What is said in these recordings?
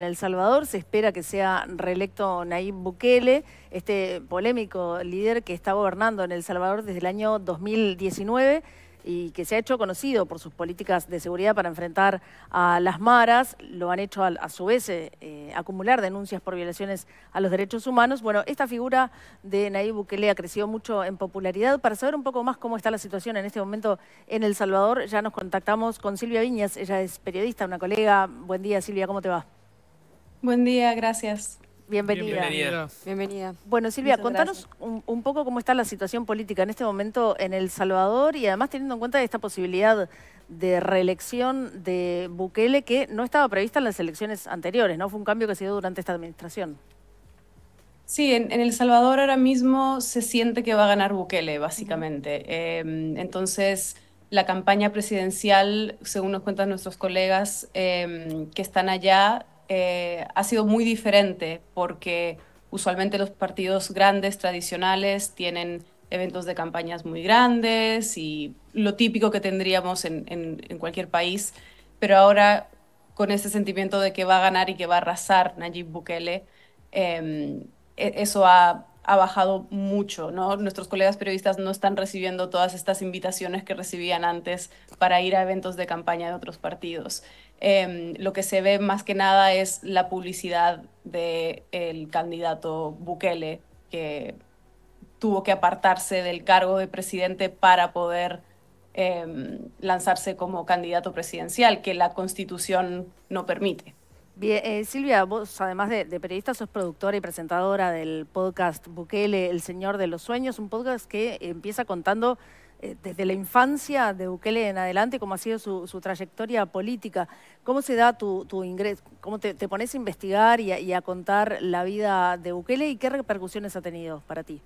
En El Salvador se espera que sea reelecto Nayib Bukele, este polémico líder que está gobernando en El Salvador desde el año 2019 y que se ha hecho conocido por sus políticas de seguridad para enfrentar a las maras. Lo han hecho a, su vez eh, eh, acumular denuncias por violaciones a los derechos humanos. Bueno, esta figura de Nayib Bukele ha crecido mucho en popularidad. Para saber un poco más cómo está la situación en este momento en El Salvador, ya nos contactamos con Silvia Viñas. Ella es periodista, una colega. Buen día, Silvia, ¿cómo te va? Buen día, gracias. Bienvenida. Bienvenida. Bueno, Silvia, contanos un, poco cómo está la situación política en este momento en El Salvador y además teniendo en cuenta esta posibilidad de reelección de Bukele que no estaba prevista en las elecciones anteriores, ¿no? Fue un cambio que se dio durante esta administración. Sí, en, El Salvador ahora mismo se siente que va a ganar Bukele, básicamente. Eh, entonces, la campaña presidencial, según nos cuentan nuestros colegas eh, que están allá, eh, ha sido muy diferente porque usualmente los partidos grandes, tradicionales, tienen eventos de campañas muy grandes y lo típico que tendríamos en, cualquier país, pero ahora con ese sentimiento de que va a ganar y que va a arrasar Nayib Bukele, em, e, eso ha, bajado mucho, Nuestros colegas periodistas no están recibiendo todas estas invitaciones que recibían antes para ir a eventos de campaña de otros partidos. Em, lo que se ve más que nada es la publicidad del el candidato Bukele, que tuvo que apartarse del cargo de presidente para poder em, lanzarse como candidato presidencial, que la constitución no permite. Eh, Silvia, vos además de, periodista sos productora y presentadora del podcast Bukele, El Señor de los Sueños, un podcast que empieza contando eh, desde la infancia de Bukele en adelante, cómo ha sido su, su trayectoria política. ¿Cómo se da tu, tu ingreso? ¿Cómo te, te, pones a investigar y a, contar la vida de Bukele y qué repercusiones ha tenido para ti?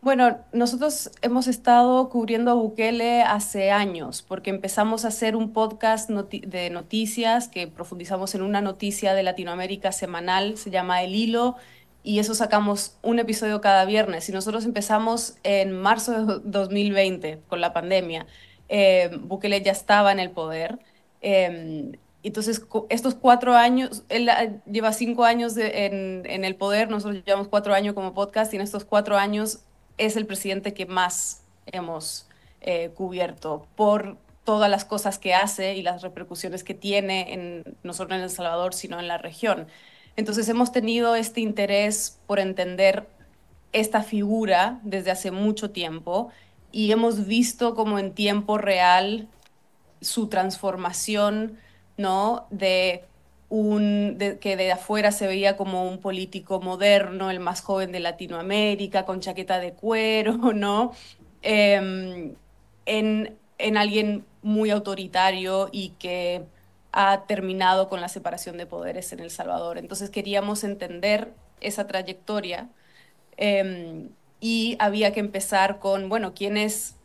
Bueno, nosotros hemos estado cubriendo a Bukele hace años, porque empezamos a hacer un podcast de noticias que profundizamos en una noticia de Latinoamérica semanal, se llama El Hilo, y eso sacamos un episodio cada viernes. Y nosotros empezamos en marzo de 2020 con la pandemia. Eh, Bukele ya estaba en el poder. Em, entonces, estos cuatro años, él ah, lleva cinco años en, el poder, nosotros llevamos cuatro años como podcast y en estos cuatro años es el presidente que más hemos eh, cubierto por todas las cosas que hace y las repercusiones que tiene en, no solo en El Salvador, sino en la región. Entonces hemos tenido este interés por entender esta figura desde hace mucho tiempo y hemos visto como en tiempo real su transformación, ¿no? De un, que de afuera se veía como un político moderno, el más joven de Latinoamérica, con chaqueta de cuero, ¿no? Em, en, en alguien muy autoritario y que ha terminado con la separación de poderes en El Salvador. Entonces queríamos entender esa trayectoria em, y había que empezar con, bueno, ¿quién es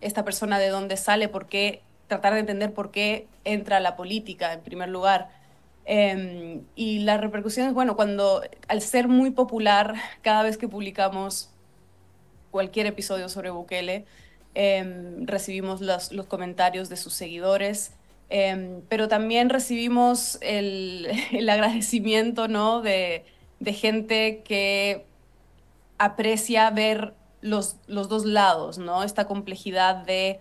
esta persona? ¿De dónde sale? ¿Por qué? Tratar de entender por qué entra a la política en primer lugar. Em, y las repercusiones, bueno, cuando al ser muy popular, cada vez que publicamos cualquier episodio sobre Bukele, em, recibimos los comentarios de sus seguidores Em, pero también recibimos el, agradecimiento ¿no? de, de, gente que aprecia ver los, los dos lados, ¿no? esta complejidad de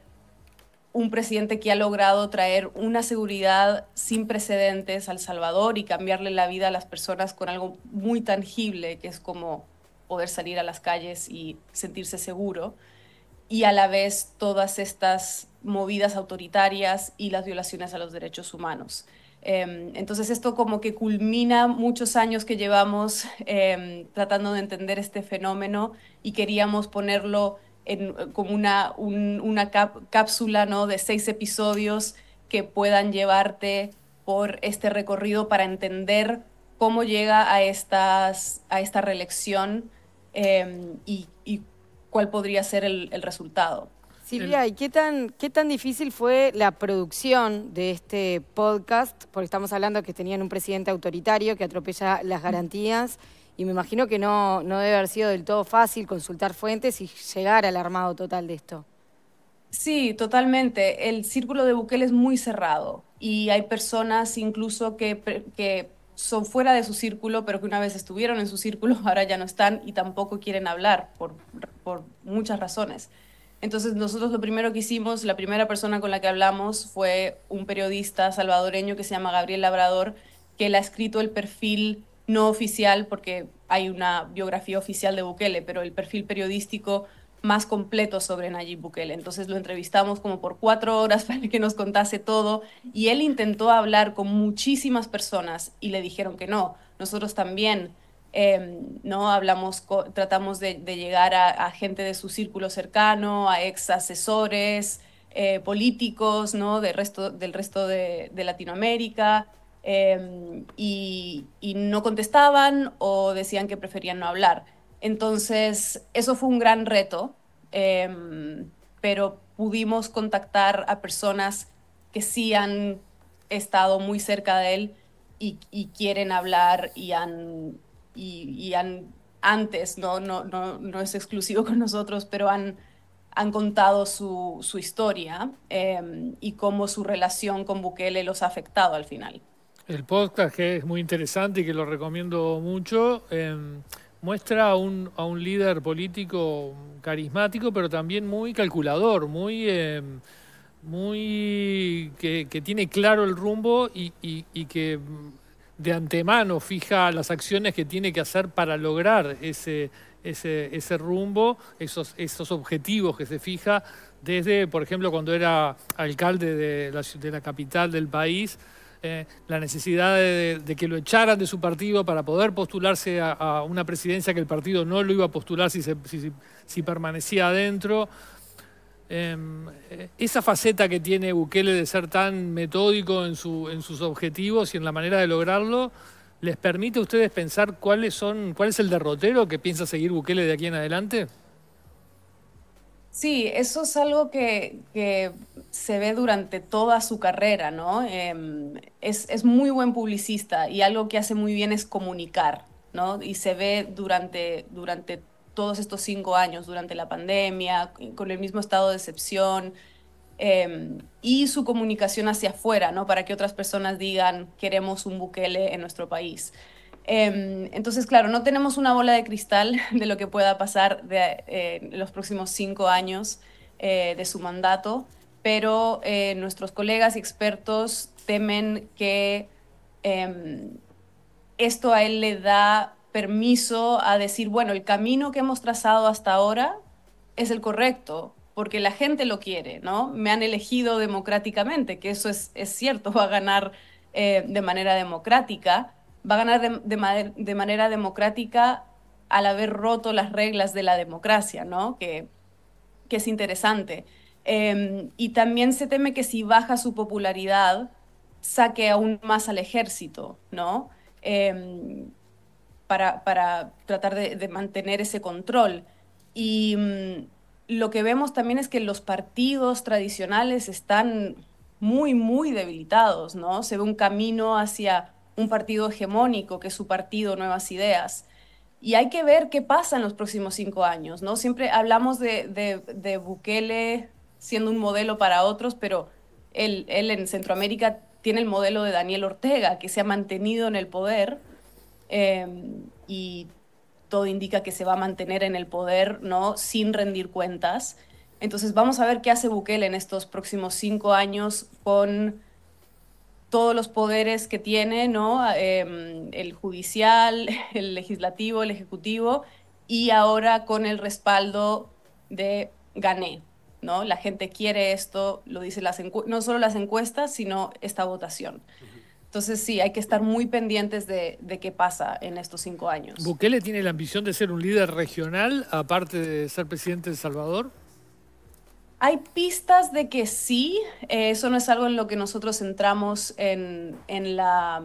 un presidente que ha logrado traer una seguridad sin precedentes al Salvador y cambiarle la vida a las personas con algo muy tangible, que es como poder salir a las calles y sentirse seguro, y a la vez todas estas movidas autoritarias y las violaciones a los derechos humanos. Em, entonces esto como que culmina muchos años que llevamos em, tratando de entender este fenómeno y queríamos ponerlo en, como una, cápsula ¿no? de seis episodios que puedan llevarte por este recorrido para entender cómo llega a, estas, a esta reelección em, y, cuál podría ser el resultado. Silvia, ¿y qué tan, difícil fue la producción de este podcast? Porque estamos hablando que tenían un presidente autoritario que atropella las garantías y me imagino que no, debe haber sido del todo fácil consultar fuentes y llegar al armado total de esto. Sí, totalmente. El círculo de Bukele es muy cerrado y hay personas incluso que, que son fuera de su círculo, pero que una vez estuvieron en su círculo, ahora ya no están y tampoco quieren hablar por muchas razones. Entonces nosotros lo primero que hicimos, la primera persona con la que hablamos fue un periodista salvadoreño que se llama Gabriel Labrador, que le ha escrito el perfil no oficial, porque hay una biografía oficial de Bukele, pero el perfil periodístico más completo sobre Nayib Bukele. Entonces lo entrevistamos como por cuatro horas para que nos contase todo y él intentó hablar con muchísimas personas y le dijeron que no. Nosotros también Em, ¿no? Hablamos, tratamos de, llegar a, gente de su círculo cercano, a ex asesores, eh, políticos, ¿no? resto, del resto de, Latinoamérica. Em, y, no contestaban o decían que preferían no hablar. Entonces, eso fue un gran reto, em, pero pudimos contactar a personas que sí han estado muy cerca de él y quieren hablar y han y, han, antes, ¿no? No, no, no es exclusivo con nosotros, pero han, han contado su, su historia em, y cómo su relación con Bukele los ha afectado al final. El podcast, que es muy interesante y que lo recomiendo mucho, em, muestra a un, a un líder político carismático, pero también muy calculador, muy... Em, muy que, que, tiene claro el rumbo y, y que de antemano fija las acciones que tiene que hacer para lograr ese, ese, rumbo, esos, esos objetivos que se fija desde, por ejemplo, cuando era alcalde de la, capital del país, eh, la necesidad de, que lo echaran de su partido para poder postularse a, una presidencia que el partido no lo iba a postular si, si permanecía adentro. Em, eh, esa faceta que tiene Bukele de ser tan metódico en, su, en sus objetivos y en la manera de lograrlo, ¿les permite a ustedes pensar cuáles son, cuál es el derrotero que piensa seguir Bukele de aquí en adelante? Sí, eso es algo que, se ve durante toda su carrera, ¿no? Em, es, muy buen publicista y algo que hace muy bien es comunicar, ¿no? Y se ve durante, durante todos estos cinco años durante la pandemia, con el mismo estado de excepción, em, y su comunicación hacia afuera, Para que otras personas digan, queremos un Bukele en nuestro país. Em, entonces, claro, no tenemos una bola de cristal de lo que pueda pasar de, eh, los próximos cinco años eh, de su mandato, pero eh, nuestros colegas y expertos temen que em, esto a él le da permiso a decir, bueno, el camino que hemos trazado hasta ahora es el correcto, porque la gente lo quiere, ¿no? Me han elegido democráticamente, que eso es, cierto, va a ganar eh, de manera democrática, va a ganar de, de, manera democrática al haber roto las reglas de la democracia, ¿no? Que, es interesante. Em, y también se teme que si baja su popularidad, saque aún más al ejército, ¿no? Eh, para, tratar de, mantener ese control. Y mm, lo que vemos también es que los partidos tradicionales están muy, muy debilitados, ¿no? Se ve un camino hacia un partido hegemónico, que es su partido Nuevas Ideas. Y hay que ver qué pasa en los próximos cinco años, ¿no? Siempre hablamos de, de, Bukele siendo un modelo para otros, pero él en Centroamérica tiene el modelo de Daniel Ortega, que se ha mantenido en el poder eh, y todo indica que se va a mantener en el poder, ¿no? Sin rendir cuentas. Entonces vamos a ver qué hace Bukele en estos próximos cinco años con todos los poderes que tiene, ¿no? Em, el judicial, el legislativo, el ejecutivo, y ahora con el respaldo de gané, ¿no? La gente quiere esto, lo dicen las no solo las encuestas, sino esta votación. Entonces sí, hay que estar muy pendientes de, qué pasa en estos cinco años. ¿Bukele tiene la ambición de ser un líder regional, aparte de ser presidente de El Salvador? Hay pistas de que sí, eh, eso no es algo en lo que nosotros entramos en, la,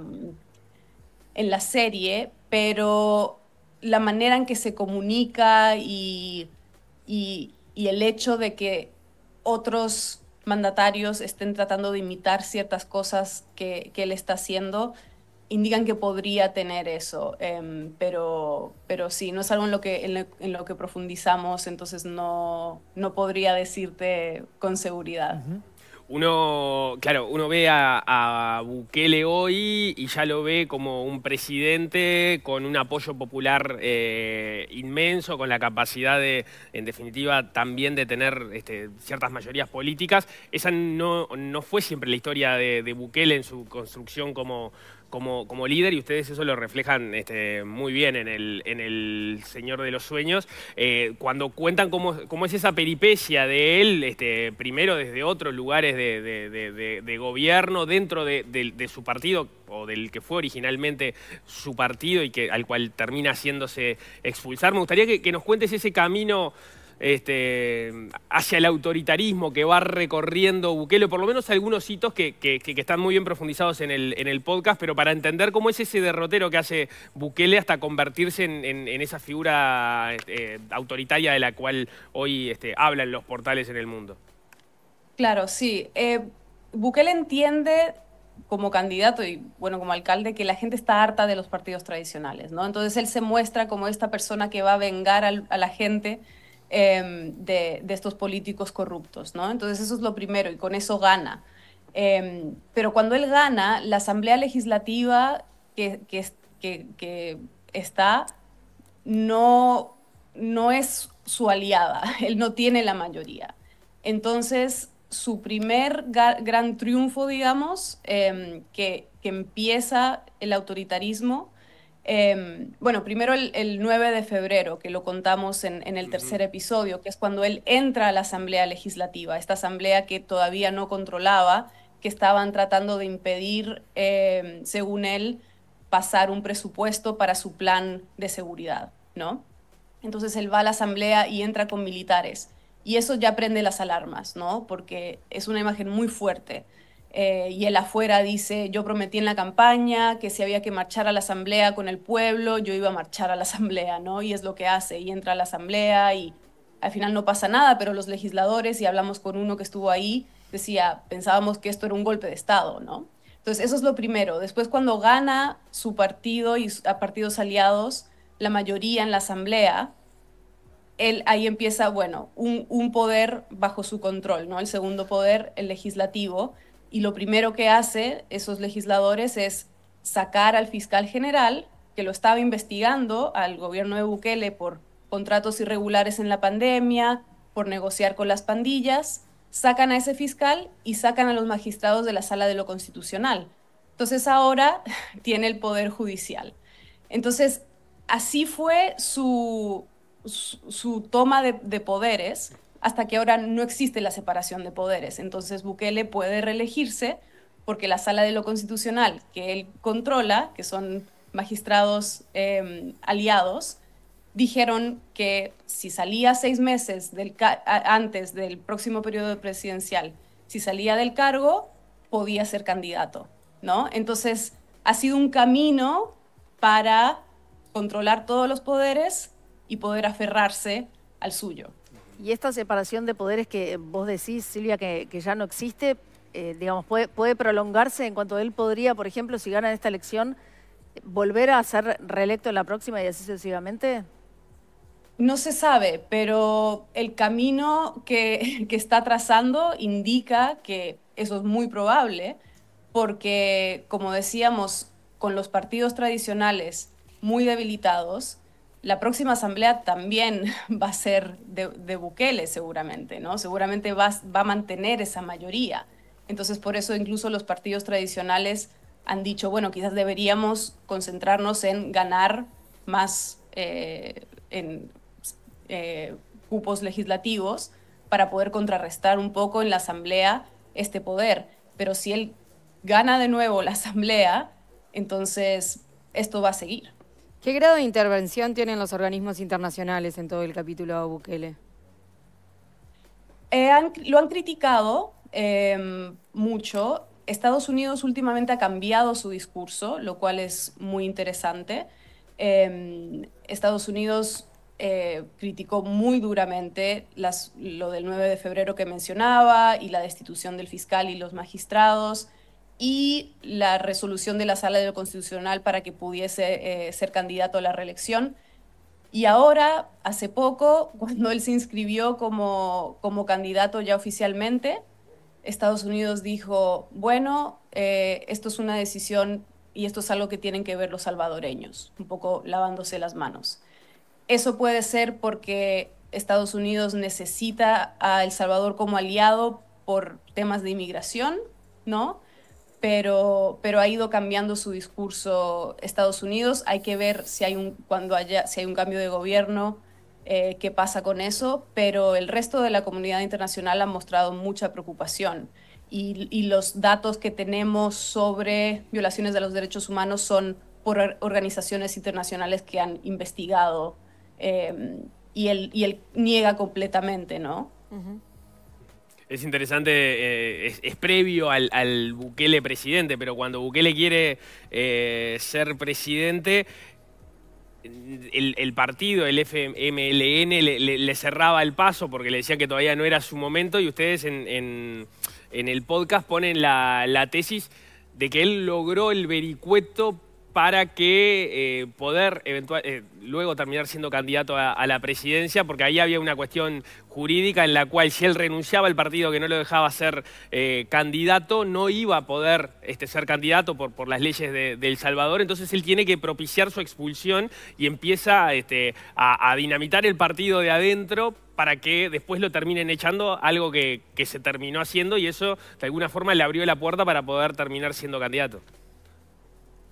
en la serie, pero la manera en que se comunica y el hecho de que otros mandatarios estén tratando de imitar ciertas cosas que, él está haciendo, indican que podría tener eso, em, pero, pero sí, no es algo en lo que, en lo, que profundizamos, entonces no, podría decirte con seguridad uno, claro, uno ve a, Bukele hoy y ya lo ve como un presidente con un apoyo popular eh, inmenso, con la capacidad de, en definitiva, también de tener este, ciertas mayorías políticas. Esa no, no, fue siempre la historia de, de Bukele en su construcción como, como, como líder y ustedes eso lo reflejan este, muy bien en el, en el Señor de los Sueños. Eh, cuando cuentan cómo, cómo, es esa peripecia de él, este, primero desde otros lugares de, gobierno, dentro de su partido, o del que fue originalmente su partido y que, al cual termina haciéndose expulsar. Me gustaría que, que nos cuentes ese camino este, hacia el autoritarismo que va recorriendo Bukele, por lo menos algunos hitos que, están muy bien profundizados en el, en el, podcast, pero para entender cómo es ese derrotero que hace Bukele hasta convertirse en, esa figura este, autoritaria de la cual hoy este, hablan los portales en el mundo. Claro, sí. Eh, Bukele entiende como candidato y bueno, como alcalde, que la gente está harta de los partidos tradicionales, ¿no? Entonces él se muestra como esta persona que va a vengar a la gente Em, de, estos políticos corruptos, ¿no? Entonces eso es lo primero y con eso gana. Em, pero cuando él gana, la Asamblea Legislativa que, que, está no, no es su aliada, él no tiene la mayoría. Entonces, su primer gran triunfo, digamos, em, que, que, empieza el autoritarismo, Em, bueno, primero el, 9 de febrero, que lo contamos en, el tercer episodio, que es cuando él entra a la Asamblea Legislativa, esta asamblea que todavía no controlaba, que estaban tratando de impedir, em, según él, pasar un presupuesto para su plan de seguridad, ¿no? Entonces él va a la asamblea y entra con militares. Y eso ya prende las alarmas, ¿no? Porque es una imagen muy fuerte. Eh, y él afuera dice, yo prometí en la campaña que si había que marchar a la asamblea con el pueblo, yo iba a marchar a la asamblea, ¿no? Y es lo que hace, y entra a la asamblea y al final no pasa nada, pero los legisladores, y hablamos con uno que estuvo ahí, decía, pensábamos que esto era un golpe de Estado, ¿no? Entonces, eso es lo primero. Después, cuando gana su partido y a partidos aliados, la mayoría en la asamblea, ahí empieza, bueno, un, un poder bajo su control, ¿no? El segundo poder, el legislativo, y lo primero que hace esos legisladores es sacar al fiscal general, que lo estaba investigando al gobierno de Bukele por contratos irregulares en la pandemia, por negociar con las pandillas, sacan a ese fiscal y sacan a los magistrados de la sala de lo constitucional. Entonces ahora tiene el poder judicial. Entonces, así fue su, toma de poderes hasta que ahora no existe la separación de poderes. Entonces Bukele puede reelegirse porque la sala de lo constitucional que él controla, que son magistrados em, aliados, dijeron que si salía seis meses antes del próximo periodo presidencial, si salía del cargo, podía ser candidato, ¿no? Entonces, ha sido un camino para controlar todos los poderes y poder aferrarse al suyo. Y esta separación de poderes que vos decís, Silvia, que, ya no existe, eh, digamos, puede, prolongarse en cuanto él podría, por ejemplo, si gana esta elección, volver a ser reelecto en la próxima y así sucesivamente. No se sabe, pero el camino que está trazando indica que eso es muy probable, porque, como decíamos, con los partidos tradicionales muy debilitados, la próxima asamblea también va a ser de, de Bukele seguramente, ¿no? Seguramente va, va a mantener esa mayoría. Entonces, por eso incluso los partidos tradicionales han dicho, bueno, quizás deberíamos concentrarnos en ganar más eh, en eh, cupos legislativos para poder contrarrestar un poco en la Asamblea este poder. Pero si él gana de nuevo la Asamblea, entonces esto va a seguir. ¿Qué grado de intervención tienen los organismos internacionales en todo el capítulo Bukele? Eh, lo han criticado eh, mucho. Estados Unidos últimamente ha cambiado su discurso, lo cual es muy interesante. Eh, Estados Unidos criticó muy duramente lo del 9 de febrero que mencionaba y la destitución del fiscal y los magistrados y la resolución de la Sala de lo Constitucional para que pudiese eh, ser candidato a la reelección. Y ahora, hace poco, cuando él se inscribió como, como candidato ya oficialmente, Estados Unidos dijo, bueno, eh, esto es una decisión y esto es algo que tienen que ver los salvadoreños, un poco lavándose las manos. Eso puede ser porque Estados Unidos necesita a El Salvador como aliado por temas de inmigración, ¿no? pero, pero ha ido cambiando su discurso Estados Unidos. Hay que ver si hay un, cuando haya, si hay un cambio de gobierno, eh, qué pasa con eso, pero el resto de la comunidad internacional ha mostrado mucha preocupación. Y, los datos que tenemos sobre violaciones de los derechos humanos son por organizaciones internacionales que han investigado eh, y, él, y él niega completamente, ¿no? es interesante, eh, es, previo al, Bukele presidente, pero cuando Bukele quiere eh, ser presidente, el, partido, el FMLN, le, cerraba el paso porque le decía que todavía no era su momento y ustedes en, en, el podcast ponen la, la tesis de que él logró el vericueto para que eh, poder eh, luego terminar siendo candidato a, la presidencia, porque ahí había una cuestión jurídica en la cual si él renunciaba al partido que no lo dejaba ser eh, candidato, no iba a poder este, ser candidato por, las leyes de, El Salvador, entonces él tiene que propiciar su expulsión y empieza este, a, dinamitar el partido de adentro para que después lo terminen echando, algo que se terminó haciendo y eso de alguna forma le abrió la puerta para poder terminar siendo candidato.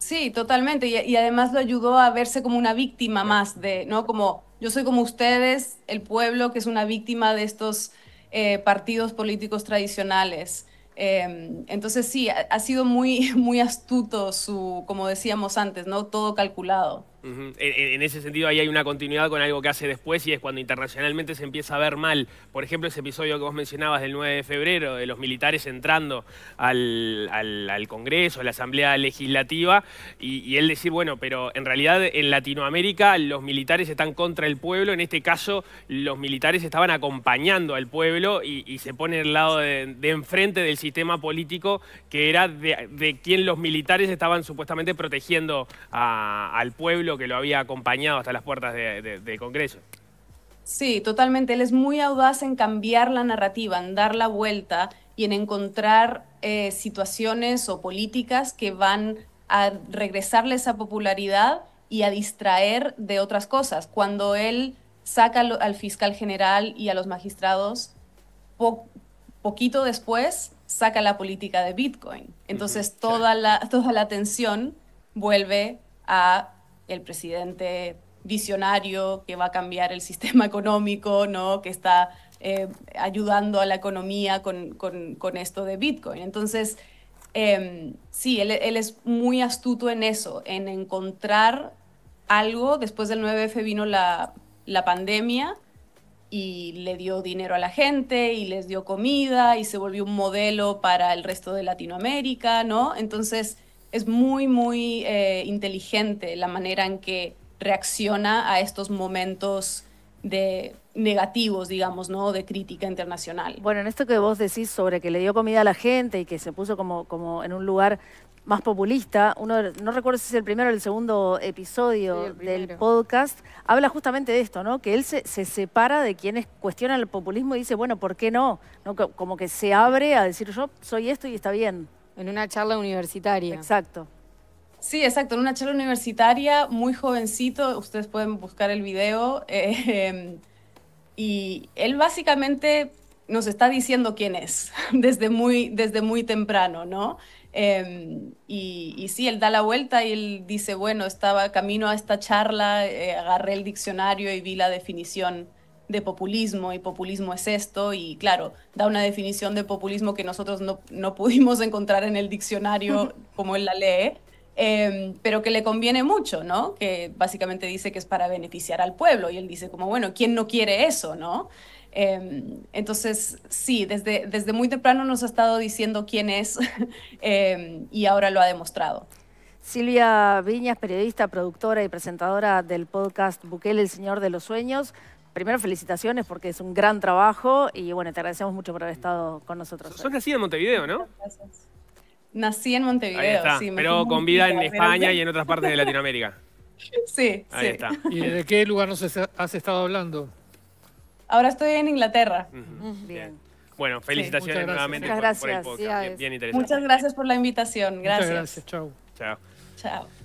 Sí, totalmente. Y, además lo ayudó a verse como una víctima más de, ¿no? Como yo soy como ustedes, el pueblo que es una víctima de estos eh, partidos políticos tradicionales. Em, entonces sí, ha, sido muy, muy astuto su, como decíamos antes, ¿no? Todo calculado en, ese sentido ahí hay una continuidad con algo que hace después y es cuando internacionalmente se empieza a ver mal, por ejemplo, ese episodio que vos mencionabas del 9 de febrero, de los militares entrando al, Congreso, a la Asamblea Legislativa, y, él decir, bueno, pero en realidad en Latinoamérica los militares están contra el pueblo, en este caso los militares estaban acompañando al pueblo y, se pone el lado de, enfrente del sistema político que era de, quien los militares estaban supuestamente protegiendo al pueblo que lo había acompañado hasta las puertas del de, Congreso. Sí, totalmente. Él es muy audaz en cambiar la narrativa, en dar la vuelta y en encontrar eh, situaciones o políticas que van a regresarle esa popularidad y a distraer de otras cosas. Cuando él saca al fiscal general y a los magistrados, poquito después saca la política de Bitcoin. Entonces toda, la, toda la atención vuelve a el presidente visionario que va a cambiar el sistema económico, ¿no? que está eh, ayudando a la economía con, esto de Bitcoin. Entonces, em, sí, él, es muy astuto en eso, en encontrar algo. Después del 9F vino la, la pandemia y le dio dinero a la gente y les dio comida y se volvió un modelo para el resto de Latinoamérica, ¿no? Entonces, es muy, muy eh, inteligente la manera en que reacciona a estos momentos de negativos, digamos, ¿no? De crítica internacional. Bueno, en esto que vos decís sobre que le dio comida a la gente y que se puso como, como en un lugar más populista, uno no recuerdo si es el primero o el segundo episodio del podcast, habla justamente de esto, ¿no? Que él se, se, separa de quienes cuestionan el populismo y dice, bueno, ¿por qué no? ¿no? Como que se abre a decir yo soy esto y está bien. En una charla universitaria. Exacto. Sí, exacto, en una charla universitaria, muy jovencito, ustedes pueden buscar el video, em, y él básicamente nos está diciendo quién es desde muy, desde muy temprano, ¿no? Em, y, sí, él da la vuelta y él dice, bueno, estaba camino a esta charla, eh, agarré el diccionario y vi la definición de populismo y populismo es esto y claro, da una definición de populismo que nosotros no, no pudimos encontrar en el diccionario como él la lee, em, pero que le conviene mucho, ¿no? Que básicamente dice que es para beneficiar al pueblo y él dice como, bueno, ¿quién no quiere eso, ¿no? Em, entonces, sí, desde, desde muy temprano nos ha estado diciendo quién es em, y ahora lo ha demostrado. Silvia Viñas, periodista, productora y presentadora del podcast Bukele, el Señor de los Sueños. Primero, felicitaciones porque es un gran trabajo y bueno, te agradecemos mucho por haber estado con nosotros. Sos nacida en Montevideo, ¿no? Gracias. Nací en Montevideo, sí. Pero con vida en España y en otras partes de Latinoamérica. Sí, Ahí está. ¿Y de qué lugar nos has estado hablando? Ahora estoy en Inglaterra. Bien. Bueno, felicitaciones nuevamente Por, el podcast. bien, interesante. Muchas gracias por la invitación. Gracias. Muchas gracias. Chau. Chao. Chao.